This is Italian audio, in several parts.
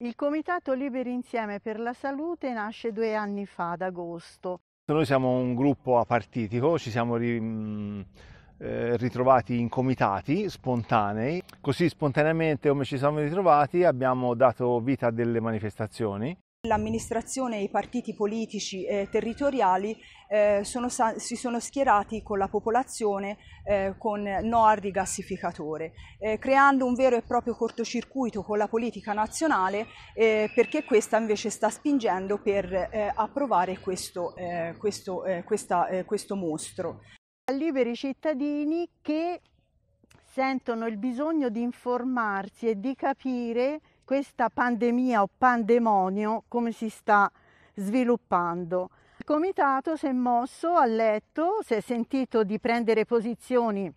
Il Comitato Liberi Insieme per la Salute nasce due anni fa, ad agosto. Noi siamo un gruppo apartitico, ci siamo ri, mm, eh, ritrovati in comitati spontanei. Così spontaneamente come ci siamo ritrovati abbiamo dato vita a delle manifestazioni L'amministrazione e i partiti politici eh, territoriali eh, sono, si sono schierati con la popolazione eh, con no al rigassificatore, eh, creando un vero e proprio cortocircuito con la politica nazionale eh, perché questa invece sta spingendo per eh, approvare questo, questo, questa, questo mostro. Liberi cittadini che sentono il bisogno di informarsi e di capire questa pandemia o pandemonio come si sta sviluppando. Il comitato si è mosso a letto, si è sentito di prendere posizioni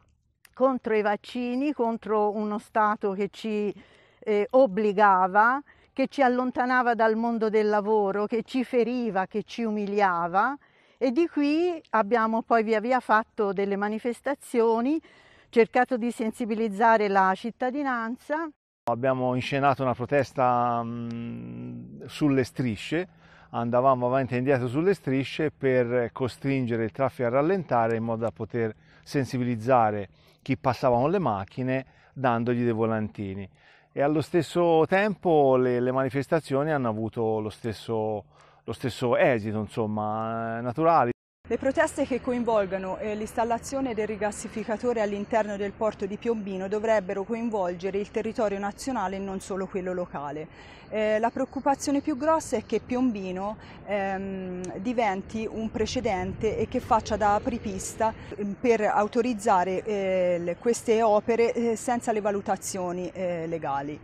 contro i vaccini, contro uno Stato che ci eh, obbligava, che ci allontanava dal mondo del lavoro, che ci feriva, che ci umiliava e di qui abbiamo poi via via fatto delle manifestazioni, cercato di sensibilizzare la cittadinanza Abbiamo inscenato una protesta mm, sulle strisce, andavamo avanti e indietro sulle strisce per costringere il traffico a rallentare in modo da poter sensibilizzare chi passava con le macchine dandogli dei volantini. E allo stesso tempo le, le manifestazioni hanno avuto lo stesso, lo stesso esito, insomma, naturale. Le proteste che coinvolgano eh, l'installazione del rigassificatore all'interno del porto di Piombino dovrebbero coinvolgere il territorio nazionale e non solo quello locale. Eh, la preoccupazione più grossa è che Piombino ehm, diventi un precedente e che faccia da apripista ehm, per autorizzare eh, queste opere senza le valutazioni legali.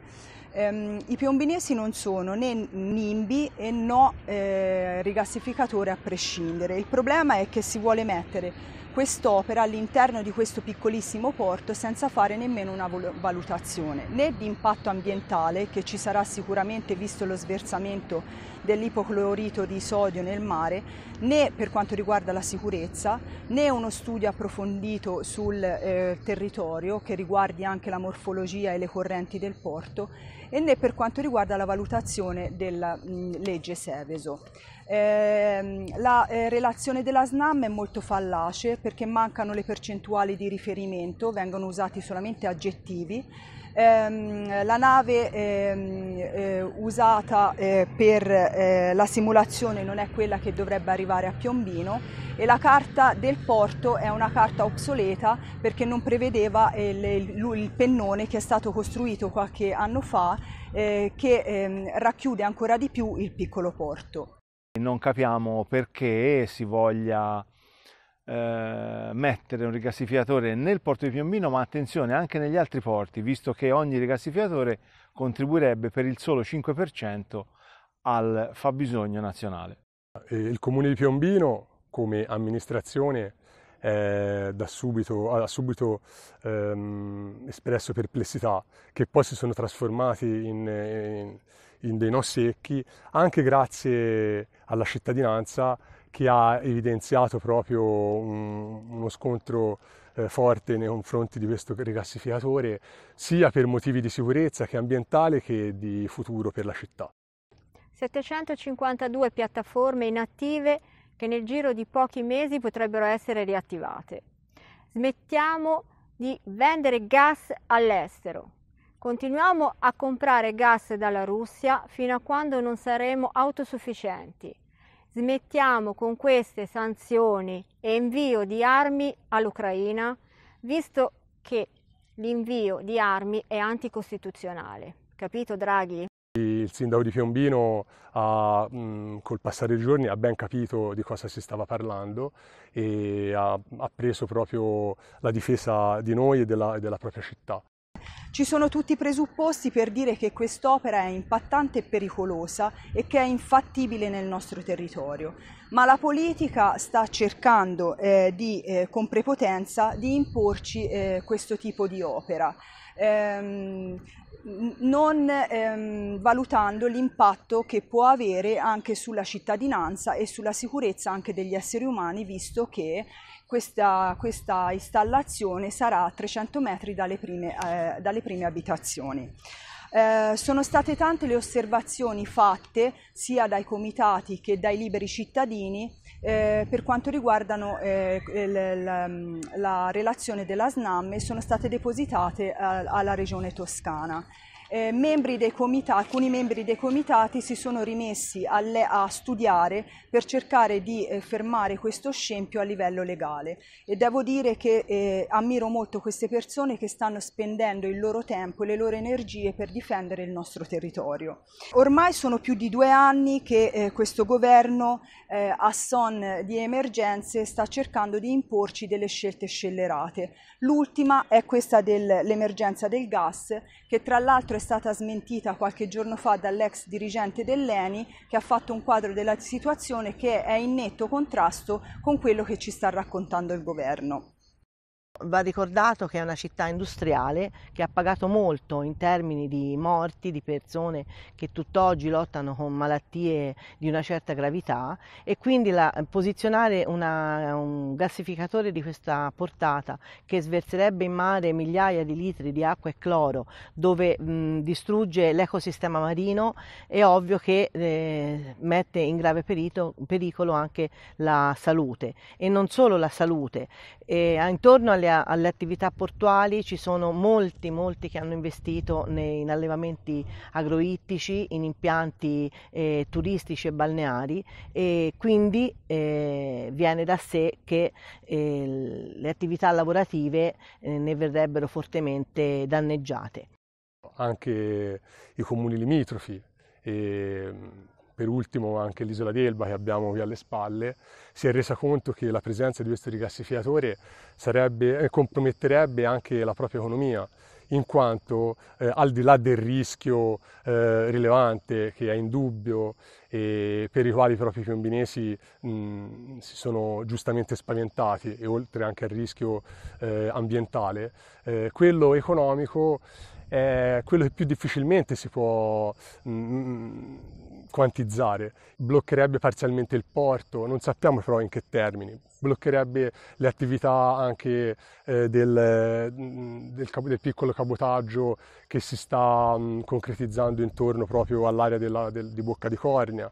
Ehm, I piombinesi non sono né nimbi e no eh, rigassificatore a prescindere. Il problema è che si vuole mettere quest'opera all'interno di questo piccolissimo porto senza fare nemmeno una valutazione né di impatto ambientale che ci sarà sicuramente visto lo sversamento dell'ipoclorito di sodio nel mare né per quanto riguarda la sicurezza né uno studio approfondito sul eh, territorio che riguardi anche la morfologia e le correnti del porto e né per quanto riguarda la valutazione della mh, mm, legge Seveso. Eh, la eh, relazione della SNAM è molto fallace perché mancano le percentuali di riferimento, vengono usati solamente aggettivi ehm, la nave ehm, eh, usata eh, per eh, la simulazione non è quella che dovrebbe arrivare a Piombino e la carta del porto è una carta obsoleta perché non prevedeva le, il pennone che è stato costruito qualche anno fa eh, che ehm, racchiude ancora di più il piccolo porto. Non capiamo perché si voglia eh, mettere un rigassificatore nel porto di Piombino, ma attenzione anche negli altri porti, visto che ogni rigassificatore contribuirebbe per il solo 5% al fabbisogno nazionale. Eh, il comune di Piombino, come amministrazione, eh, da subito, ha subito ehm, espresso perplessità che poi si sono trasformati in, eh, in, in dei no secchi anche grazie alla cittadinanza che ha evidenziato proprio un, uno scontro eh, forte nei confronti di questo rigassificatore, sia per motivi di sicurezza che ambientale che di futuro per la città. 752 piattaforme inattive che nel giro di pochi mesi potrebbero essere riattivate. Smettiamo di vendere gas all'estero. Continuiamo a comprare gas dalla Russia fino a quando non saremo autosufficienti smettiamo con queste sanzioni e invio di armi all'Ucraina, visto che l'invio di armi è anticostituzionale. Capito Draghi? Il sindaco di Piombino ha, mm, col passare dei giorni ha ben capito di cosa si stava parlando e ha, ha preso proprio la difesa di noi e della, e della propria città. Ci sono tutti i presupposti per dire che quest'opera è impattante e pericolosa e che è infattibile nel nostro territorio, ma la politica sta cercando eh, di, eh, con prepotenza di imporci eh, questo tipo di opera. Ehm, non ehm, valutando l'impatto che può avere anche sulla cittadinanza e sulla sicurezza anche degli esseri umani, visto che questa, questa installazione sarà a 300 metri dalle prime, eh, dalle prime abitazioni. Eh, sono state tante le osservazioni fatte sia dai comitati che dai liberi cittadini eh, per quanto riguardano eh, il, la, mm, la, relazione della SNAM e sono state depositate a, eh, alla regione toscana eh, membri comitati, alcuni membri dei comitati si sono rimessi alle, a studiare per cercare di eh, fermare questo scempio a livello legale e devo dire che eh, ammiro molto queste persone che stanno spendendo il loro tempo e le loro energie per difendere il nostro territorio. Ormai sono più di due anni che eh, questo governo eh, a son di emergenze sta cercando di imporci delle scelte scellerate. L'ultima è questa dell'emergenza del gas che tra l'altro è stata smentita qualche giorno fa dall'ex dirigente dell'ENI che ha fatto un quadro della situazione che è in netto contrasto con quello che ci sta raccontando il governo. Va ricordato che è una città industriale che ha pagato molto in termini di morti, di persone che tutt'oggi lottano con malattie di una certa gravità e quindi la, eh, posizionare una, un gasificatore di questa portata che sverserebbe in mare migliaia di litri di acqua e cloro dove mh, distrugge l'ecosistema marino è ovvio che eh, mette in grave perito, pericolo anche la salute e non solo la salute. E, eh, intorno alle Italia alle attività portuali ci sono molti, molti che hanno investito nei, in allevamenti agroittici, in impianti eh, turistici e balneari e quindi eh, viene da sé che eh, le attività lavorative eh, ne verrebbero fortemente danneggiate. Anche i comuni limitrofi. E ehm, per ultimo anche l'isola di Elba che abbiamo qui alle spalle, si è resa conto che la presenza di questo rigassificatore sarebbe, eh, comprometterebbe anche la propria economia, in quanto eh, al di là del rischio eh, rilevante che è in dubbio e per i quali i piombinesi si sono giustamente spaventati e oltre anche al rischio eh, ambientale, eh, quello economico è eh, quello che più difficilmente si può mh, mm, mm, quantizzare. Bloccherebbe parzialmente il porto, non sappiamo però in che termini. Bloccherebbe le attività anche eh, del, mm, del, del, piccolo cabotaggio che si sta mh, concretizzando intorno proprio all'area della, del, di Bocca di Cornea.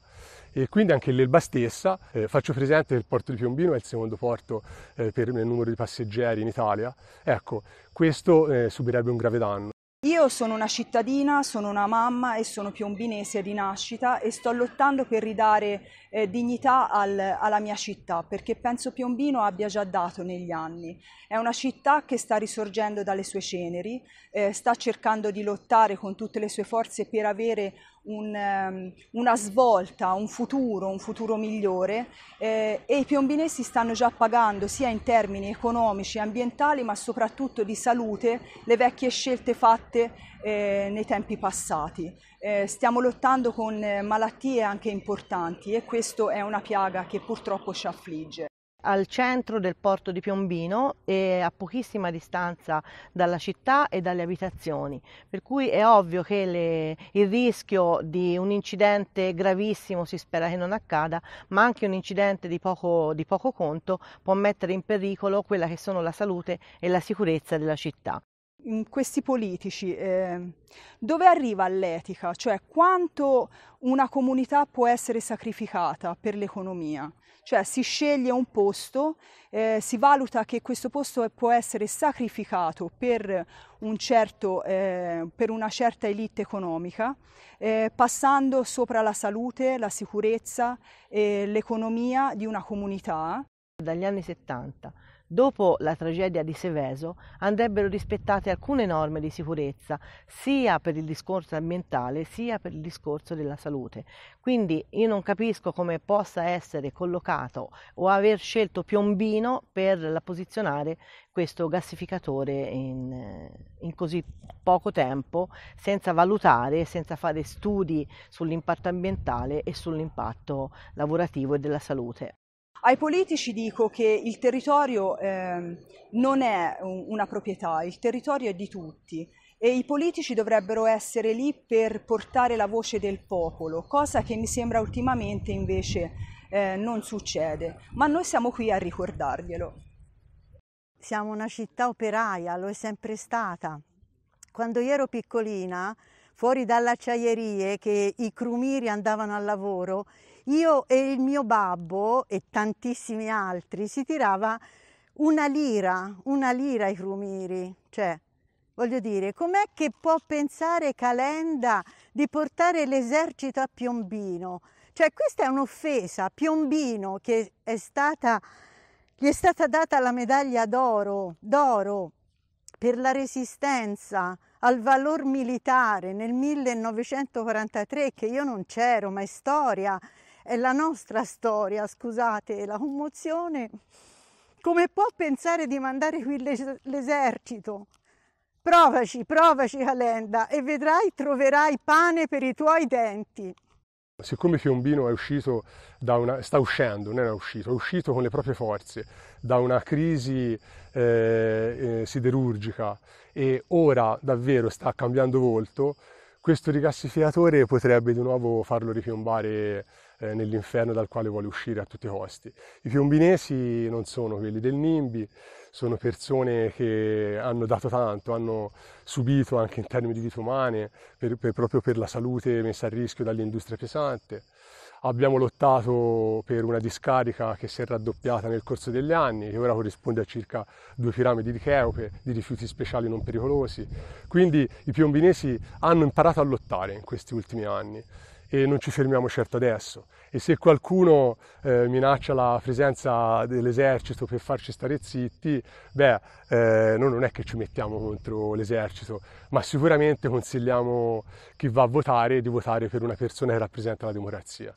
E quindi anche l'Elba stessa, eh, faccio presente che il porto di Piombino è il secondo porto eh, per il numero di passeggeri in Italia, ecco, questo eh, subirebbe un grave danno. Io sono una cittadina, sono una mamma e sono piombinese di nascita e sto lottando per ridare eh, dignità al, alla mia città perché penso Piombino abbia già dato negli anni. È una città che sta risorgendo dalle sue ceneri, eh, sta cercando di lottare con tutte le sue forze per avere un, ehm, una svolta, un futuro, un futuro migliore eh, e i piombinesi stanno già pagando sia in termini economici, ambientali ma soprattutto di salute le vecchie scelte fatte eh, nei tempi passati. Eh, stiamo lottando con eh, malattie anche importanti e questa è una piaga che purtroppo ci affligge al centro del porto di Piombino e a pochissima distanza dalla città e dalle abitazioni, per cui è ovvio che le, il rischio di un incidente gravissimo, si spera che non accada, ma anche un incidente di poco, di poco conto può mettere in pericolo quella che sono la salute e la sicurezza della città questi politici, eh, dove arriva l'etica? Cioè quanto una comunità può essere sacrificata per l'economia? Cioè si sceglie un posto, eh, si valuta che questo posto può essere sacrificato per, un certo, eh, per una certa elite economica, eh, passando sopra la salute, la sicurezza, e l'economia di una comunità. Dagli anni 70 Dopo la tragedia di Seveso andrebbero rispettate alcune norme di sicurezza, sia per il discorso ambientale sia per il discorso della salute. Quindi io non capisco come possa essere collocato o aver scelto Piombino per posizionare questo gassificatore in, in così poco tempo, senza valutare, senza fare studi sull'impatto ambientale e sull'impatto lavorativo e della salute. Ai politici dico che il territorio eh, non è una proprietà, il territorio è di tutti e i politici dovrebbero essere lì per portare la voce del popolo, cosa che mi sembra ultimamente invece eh, non succede, ma noi siamo qui a ricordarglielo. Siamo una città operaia, lo è sempre stata. Quando io ero piccolina, fuori dalle acciaierie che i crumiri andavano al lavoro, io e il mio babbo e tantissimi altri si tirava una lira, una lira ai crumiri, cioè Voglio dire, com'è che può pensare Calenda di portare l'esercito a Piombino? Cioè, questa è un'offesa. Piombino, che è stata, gli è stata data la medaglia d'oro, d'oro per la resistenza al valor militare nel 1943, che io non c'ero, ma è storia è la nostra storia, scusate la commozione, come può pensare di mandare qui l'esercito? Provaci, provaci Calenda e vedrai troverai pane per i tuoi denti. Siccome Piombino è uscito da una, sta uscendo, non è uscito, è uscito con le proprie forze da una crisi eh, eh, siderurgica e ora davvero sta cambiando volto, questo rigassificatore potrebbe di nuovo farlo ripiombare eh, nell'inferno dal quale vuole uscire a tutti i costi. I piombinesi non sono quelli del Nimbi, sono persone che hanno dato tanto, hanno subito anche in termini di vite umane, per, per, proprio per la salute messa a rischio dall'industria pesante. Abbiamo lottato per una discarica che si è raddoppiata nel corso degli anni, che ora corrisponde a circa due piramidi di Cheope, di rifiuti speciali non pericolosi. Quindi i piombinesi hanno imparato a lottare in questi ultimi anni e non ci fermiamo certo adesso. E se qualcuno eh, minaccia la presenza dell'esercito per farci stare zitti, beh, eh, noi non è che ci mettiamo contro l'esercito, ma sicuramente consigliamo chi va a votare di votare per una persona che rappresenta la democrazia.